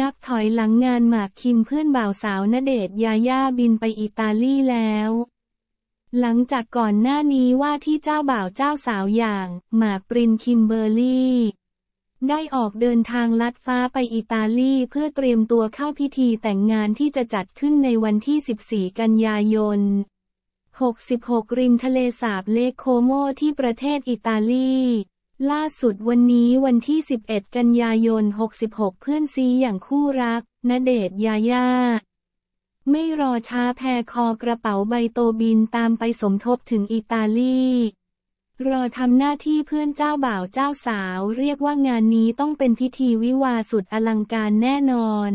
นับถอยหลังงานหมากคิมเพื่อนบ่าวสาวณเดชยาย่าบินไปอิตาลีแล้ว หลังจากก่อนหน้านี้ว่าที่เจ้าบ่าวเจ้าสาวอย่าง หมากปรินคิมเบอร์ลี่ ได้ออกเดินทางลัดฟ้าไปอิตาลีเพื่อเตรียมตัวเข้าพิธีแต่งงานที่จะจัดขึ้นในวันที่14กันยายน66ริมทะเลสาบเลคโคโมที่ประเทศอิตาลีล่าสุดวันนี้วันที่ 11 กันยายน 66 เพื่อนซีอย่างคู่รักณเดชยาย่า ไม่รอช้าแพคอกระเป๋าใบโตบินตามไปสมทบถึงอิตาลี รอทำหน้าที่เพื่อนเจ้าบ่าวเจ้าสาวเรียกว่างานนี้ต้องเป็นพิธีวิวาสุดอลังการแน่นอน